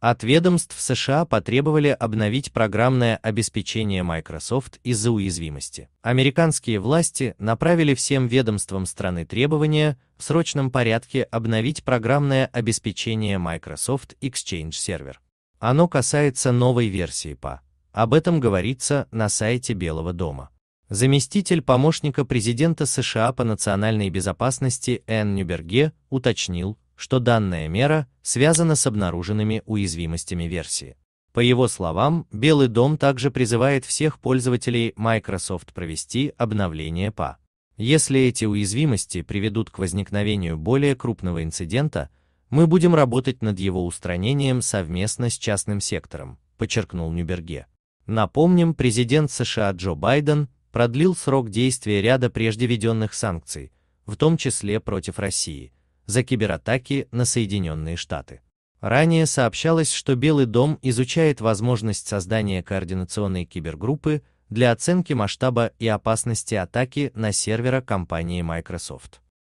От ведомств США потребовали обновить программное обеспечение Microsoft из-за уязвимости. Американские власти направили всем ведомствам страны требования в срочном порядке обновить программное обеспечение Microsoft Exchange Server. Оно касается новой версии ПА. Об этом говорится на сайте Белого дома. Заместитель помощника президента США по национальной безопасности Энн Нюберге уточнил, что данная мера связана с обнаруженными уязвимостями версии. По его словам, Белый дом также призывает всех пользователей Microsoft провести обновление ПА. Если эти уязвимости приведут к возникновению более крупного инцидента, мы будем работать над его устранением совместно с частным сектором, подчеркнул Нюберге. Напомним, президент США Джо Байден продлил срок действия ряда преждеведенных санкций, в том числе против России – за кибератаки на Соединенные Штаты. Ранее сообщалось, что Белый дом изучает возможность создания координационной кибергруппы для оценки масштаба и опасности атаки на сервера компании Microsoft.